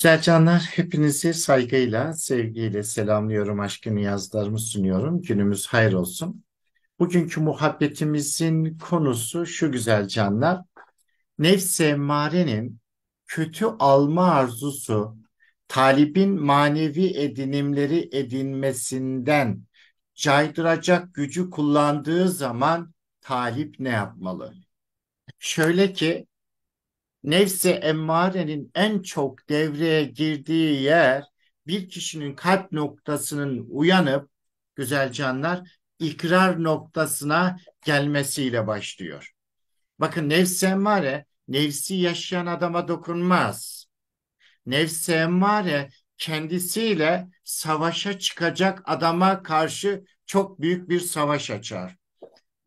Canlar, hepinizi saygıyla, sevgiyle selamlıyorum, aşkını yazlarımı sunuyorum. Günümüz hayır olsun. Bugünkü muhabbetimizin konusu şu güzel canlar. Nefs emmarenin kötü alma arzusu talibin manevi edinimleri edinmesinden caydıracak gücü kullandığı zaman talip ne yapmalı? Şöyle ki nefsi emmarenin en çok devreye girdiği yer bir kişinin kalp noktasının uyanıp güzel canlar ikrar noktasına gelmesiyle başlıyor. Bakın nefsi emmare nefsi yaşayan adama dokunmaz. Nefsi emmare kendisiyle savaşa çıkacak adama karşı çok büyük bir savaş açar.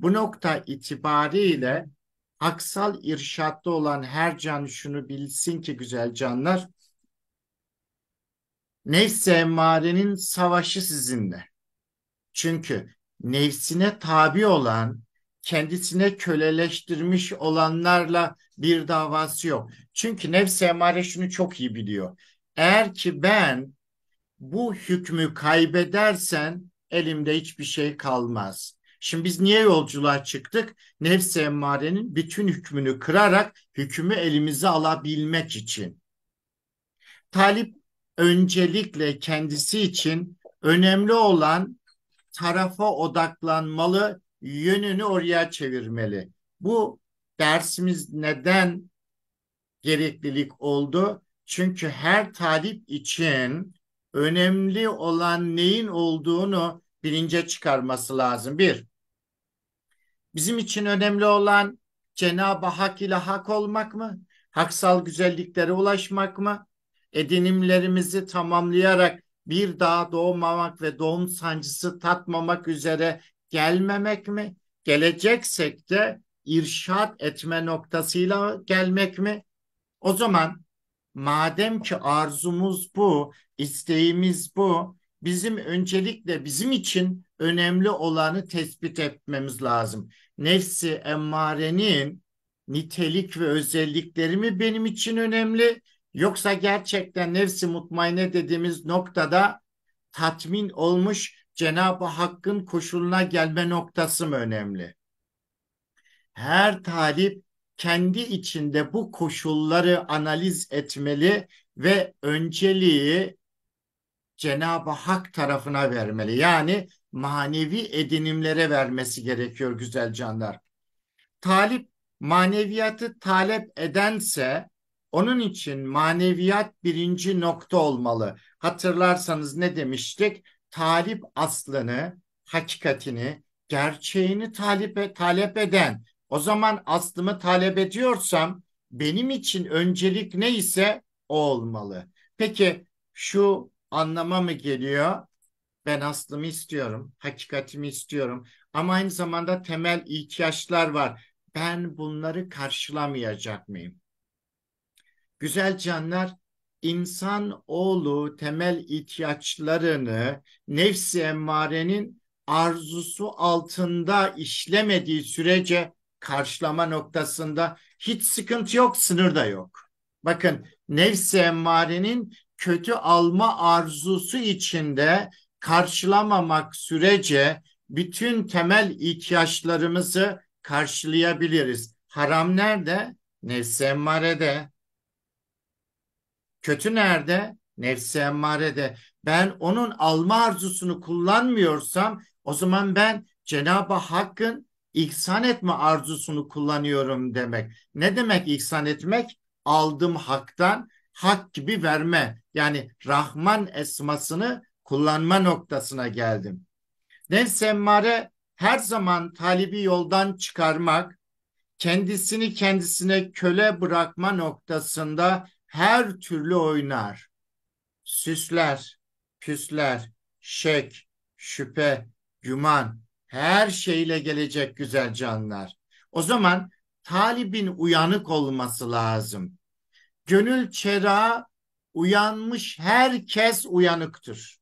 Bu nokta itibariyle Haksal irşatta olan her can şunu bilsin ki güzel canlar. Nefse emmarenin savaşı sizinle. Çünkü nefsine tabi olan, kendisine köleleştirmiş olanlarla bir davası yok. Çünkü nefse emare şunu çok iyi biliyor. Eğer ki ben bu hükmü kaybedersen elimde hiçbir şey kalmaz. Şimdi biz niye yolculuğa çıktık? Nefs-i emmarenin bütün hükmünü kırarak hükmü elimize alabilmek için. Talip öncelikle kendisi için önemli olan tarafa odaklanmalı, yönünü oraya çevirmeli. Bu dersimiz neden gereklilik oldu? Çünkü her talip için önemli olan neyin olduğunu bilince çıkarması lazım. Bir, Bizim için önemli olan Cenab-ı Hak ile hak olmak mı? Haksal güzelliklere ulaşmak mı? Edinimlerimizi tamamlayarak bir daha doğmamak ve doğum sancısı tatmamak üzere gelmemek mi? Geleceksek de irşat etme noktasıyla gelmek mi? O zaman madem ki arzumuz bu, isteğimiz bu, bizim öncelikle bizim için önemli olanı tespit etmemiz lazım. Nefsi emmarenin nitelik ve özellikleri mi benim için önemli yoksa gerçekten nefsi mutmainne dediğimiz noktada tatmin olmuş Cenab-ı Hakk'ın koşuluna gelme noktası mı önemli? Her talip kendi içinde bu koşulları analiz etmeli ve önceliği Cenab-ı Hak tarafına vermeli. Yani manevi edinimlere vermesi gerekiyor güzel canlar. Talip maneviyatı talep edense onun için maneviyat birinci nokta olmalı. Hatırlarsanız ne demiştik? Talip aslını, hakikatini, gerçeğini talipe, talep eden. O zaman aslımı talep ediyorsam benim için öncelik neyse o olmalı. Peki şu anlama mı geliyor? Ben aslımı istiyorum, hakikatimi istiyorum. Ama aynı zamanda temel ihtiyaçlar var. Ben bunları karşılamayacak mıyım? Güzel canlar, insan oğlu temel ihtiyaçlarını nefsi emmarenin arzusu altında işlemediği sürece karşılama noktasında hiç sıkıntı yok, sınır da yok. Bakın nefsi emmarenin kötü alma arzusu içinde karşılamamak sürece bütün temel ihtiyaçlarımızı karşılayabiliriz. Haram nerede? Nefsi emmarede. Kötü nerede? Nefsi emmarede. Ben onun alma arzusunu kullanmıyorsam o zaman ben Cenab-ı Hakk'ın ihsan etme arzusunu kullanıyorum demek. Ne demek ihsan etmek? Aldım haktan hak gibi verme yani Rahman esmasını kullanma noktasına geldim. Nefs emmare her zaman talibi yoldan çıkarmak, kendisini kendisine köle bırakma noktasında her türlü oynar. Süsler, püsler, şek, şüphe, güman, her şeyle gelecek güzel canlar. O zaman talibin uyanık olması lazım. Gönül çera uyanmış herkes uyanıktır.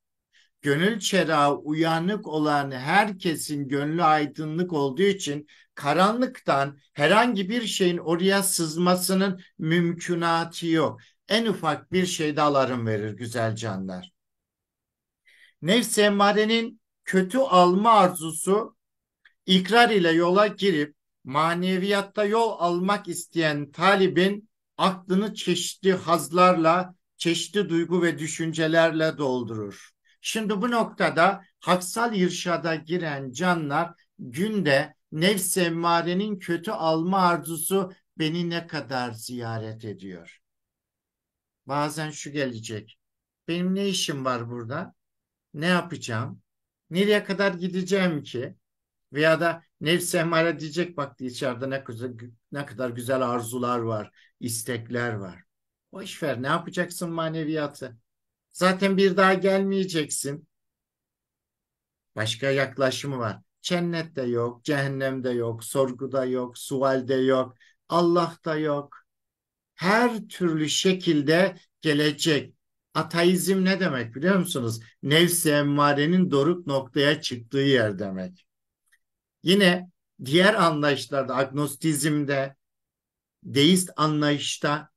Gönül çera uyanık olan herkesin gönlü aydınlık olduğu için karanlıktan herhangi bir şeyin oraya sızmasının mümkünatı yok. En ufak bir şeyde alarım verir güzel canlar. Nefs emmarenin kötü alma arzusu ikrar ile yola girip maneviyatta yol almak isteyen talibin aklını çeşitli hazlarla, çeşitli duygu ve düşüncelerle doldurur. Şimdi bu noktada haksal irşada giren canlar günde nefs emmarenin kötü alma arzusu beni ne kadar ziyaret ediyor. Bazen şu gelecek. Benim ne işim var burada? Ne yapacağım? Nereye kadar gideceğim ki? Veya da Nefs emare diyecek bak içeride ne kadar, ne kadar güzel arzular var, istekler var. O iş ver ne yapacaksın maneviyatı? Zaten bir daha gelmeyeceksin. Başka yaklaşımı var. Cennet de yok, cehennem de yok, sorguda yok, sualde yok, Allah da yok. Her türlü şekilde gelecek. Ateizm ne demek biliyor musunuz? Nefsi emmarenin doruk noktaya çıktığı yer demek. Yine diğer anlayışlarda, agnostizmde, deist anlayışta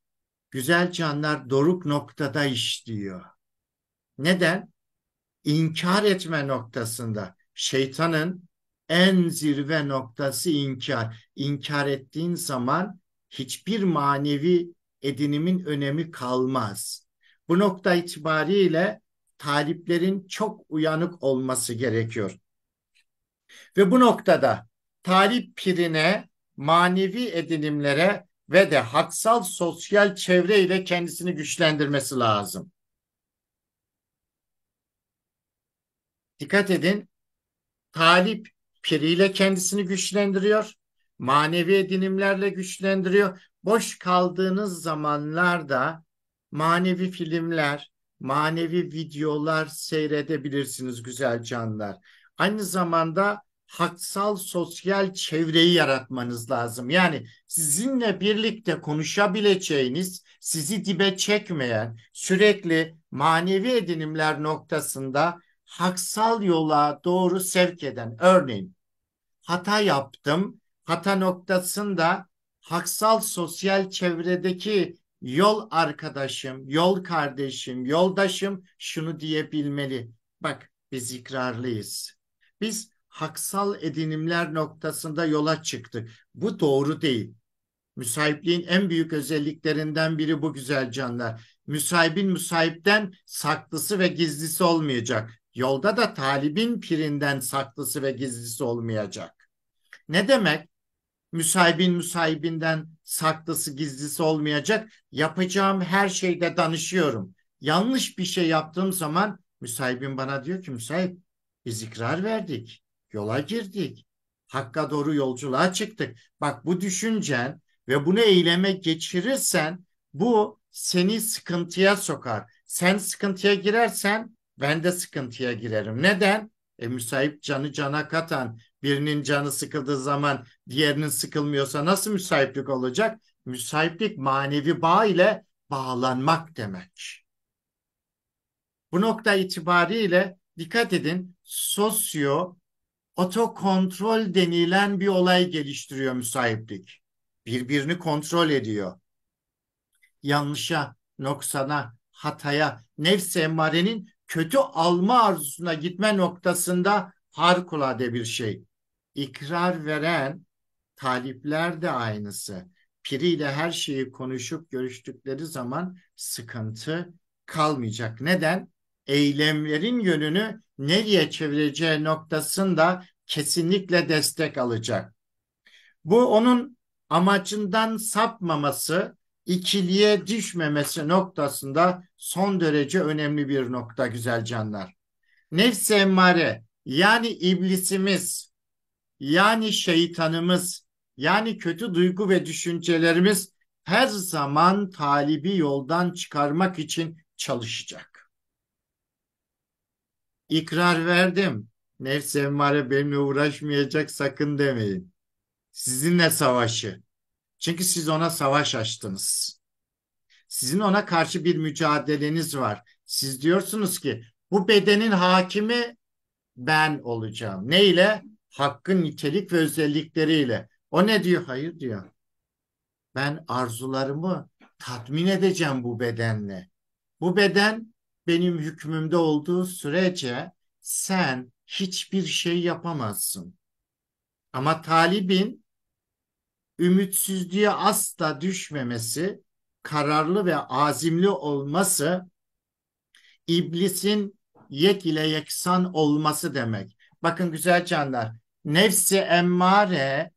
güzel canlar doruk noktada işliyor. Neden? İnkar etme noktasında şeytanın en zirve noktası inkar. İnkar ettiğin zaman hiçbir manevi edinimin önemi kalmaz. Bu nokta itibariyle taliplerin çok uyanık olması gerekiyor. Ve bu noktada talip pirine, manevi edinimlere ve de haksal sosyal çevre ile kendisini güçlendirmesi lazım. Dikkat edin, talip piriyle kendisini güçlendiriyor, manevi edinimlerle güçlendiriyor. Boş kaldığınız zamanlarda manevi filmler, manevi videolar seyredebilirsiniz güzel canlar aynı zamanda haksal sosyal çevreyi yaratmanız lazım. Yani sizinle birlikte konuşabileceğiniz, sizi dibe çekmeyen, sürekli manevi edinimler noktasında haksal yola doğru sevk eden. Örneğin hata yaptım, hata noktasında haksal sosyal çevredeki yol arkadaşım, yol kardeşim, yoldaşım şunu diyebilmeli. Bak biz ikrarlıyız biz haksal edinimler noktasında yola çıktık. Bu doğru değil. Müsahipliğin en büyük özelliklerinden biri bu güzel canlar. Müsahibin müsahipten saklısı ve gizlisi olmayacak. Yolda da talibin pirinden saklısı ve gizlisi olmayacak. Ne demek? Müsahibin müsahibinden saklısı gizlisi olmayacak. Yapacağım her şeyde danışıyorum. Yanlış bir şey yaptığım zaman müsahibim bana diyor ki müsahip biz ikrar verdik. Yola girdik. Hakka doğru yolculuğa çıktık. Bak bu düşüncen ve bunu eyleme geçirirsen bu seni sıkıntıya sokar. Sen sıkıntıya girersen ben de sıkıntıya girerim. Neden? E müsait canı cana katan birinin canı sıkıldığı zaman diğerinin sıkılmıyorsa nasıl müsaitlik olacak? Müsaitlik manevi bağ ile bağlanmak demek. Bu nokta itibariyle dikkat edin sosyo otokontrol denilen bir olay geliştiriyor müsahiplik. Birbirini kontrol ediyor. Yanlışa, noksana, hataya, nefs emmarenin kötü alma arzusuna gitme noktasında harikulade bir şey. İkrar veren talipler de aynısı. Piriyle her şeyi konuşup görüştükleri zaman sıkıntı kalmayacak. Neden? eylemlerin yönünü nereye çevireceği noktasında kesinlikle destek alacak. Bu onun amacından sapmaması, ikiliye düşmemesi noktasında son derece önemli bir nokta güzel canlar. Nefs emmare yani iblisimiz, yani şeytanımız, yani kötü duygu ve düşüncelerimiz her zaman talibi yoldan çıkarmak için çalışacak. İkrar verdim. Nefs emmare benimle uğraşmayacak sakın demeyin. Sizinle savaşı. Çünkü siz ona savaş açtınız. Sizin ona karşı bir mücadeleniz var. Siz diyorsunuz ki bu bedenin hakimi ben olacağım. Ne ile? Hakkın nitelik ve özellikleriyle. O ne diyor? Hayır diyor. Ben arzularımı tatmin edeceğim bu bedenle. Bu beden benim hükmümde olduğu sürece sen hiçbir şey yapamazsın. Ama talibin ümitsizliğe asla düşmemesi, kararlı ve azimli olması iblisin yek ile yeksan olması demek. Bakın güzel canlar, nefsi emmare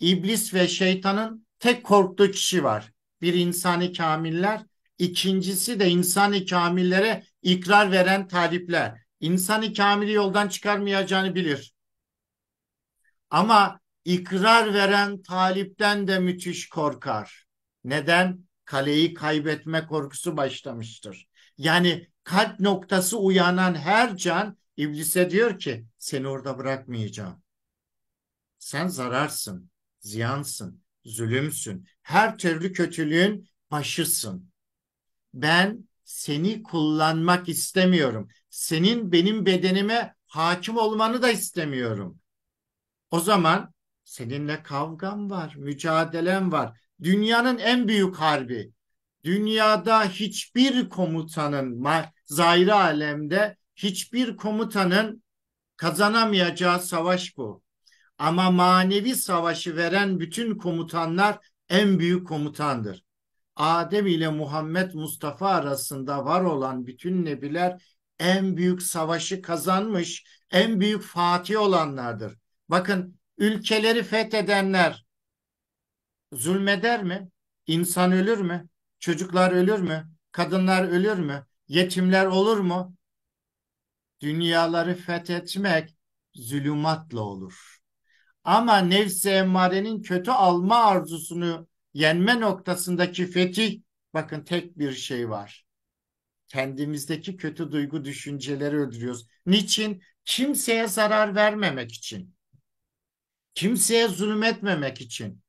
iblis ve şeytanın tek korktuğu kişi var. Bir insani kamiller İkincisi de insani kamillere ikrar veren talipler. İnsani kamili yoldan çıkarmayacağını bilir. Ama ikrar veren talipten de müthiş korkar. Neden? Kaleyi kaybetme korkusu başlamıştır. Yani kalp noktası uyanan her can iblise diyor ki seni orada bırakmayacağım. Sen zararsın, ziyansın, zulümsün, her türlü kötülüğün başısın ben seni kullanmak istemiyorum. Senin benim bedenime hakim olmanı da istemiyorum. O zaman seninle kavgam var, mücadelem var. Dünyanın en büyük harbi. Dünyada hiçbir komutanın, zahiri alemde hiçbir komutanın kazanamayacağı savaş bu. Ama manevi savaşı veren bütün komutanlar en büyük komutandır. Adem ile Muhammed Mustafa arasında var olan bütün nebiler en büyük savaşı kazanmış, en büyük fatih olanlardır. Bakın ülkeleri fethedenler zulmeder mi? İnsan ölür mü? Çocuklar ölür mü? Kadınlar ölür mü? Yetimler olur mu? Dünyaları fethetmek zulümatla olur. Ama nefsi emmarenin kötü alma arzusunu yenme noktasındaki fetih bakın tek bir şey var. Kendimizdeki kötü duygu düşünceleri öldürüyoruz. Niçin? Kimseye zarar vermemek için. Kimseye zulmetmemek için.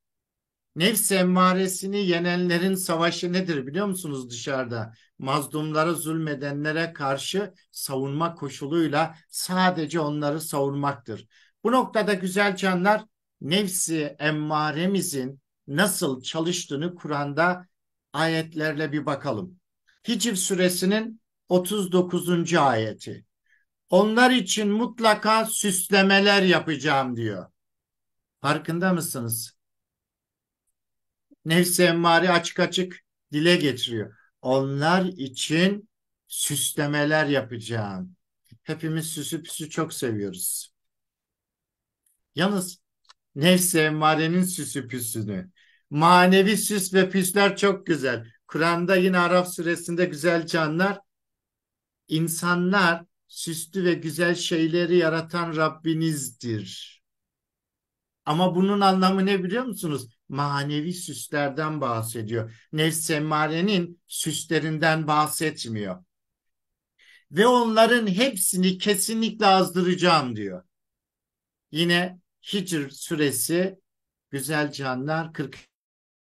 Nefs emmaresini yenenlerin savaşı nedir biliyor musunuz dışarıda? Mazlumlara zulmedenlere karşı savunma koşuluyla sadece onları savunmaktır. Bu noktada güzel canlar nefsi emmaremizin nasıl çalıştığını Kur'an'da ayetlerle bir bakalım. Hicr suresinin 39. ayeti. Onlar için mutlaka süslemeler yapacağım diyor. Farkında mısınız? Nefsi emmari açık açık dile getiriyor. Onlar için süslemeler yapacağım. Hepimiz süsü püsü çok seviyoruz. Yalnız nefsi emmarenin süsü püsünü Manevi süs ve püsler çok güzel. Kur'an'da yine Araf suresinde güzel canlar. İnsanlar süslü ve güzel şeyleri yaratan Rabbinizdir. Ama bunun anlamı ne biliyor musunuz? Manevi süslerden bahsediyor. Nefs emmarenin süslerinden bahsetmiyor. Ve onların hepsini kesinlikle azdıracağım diyor. Yine Hicr suresi güzel canlar 40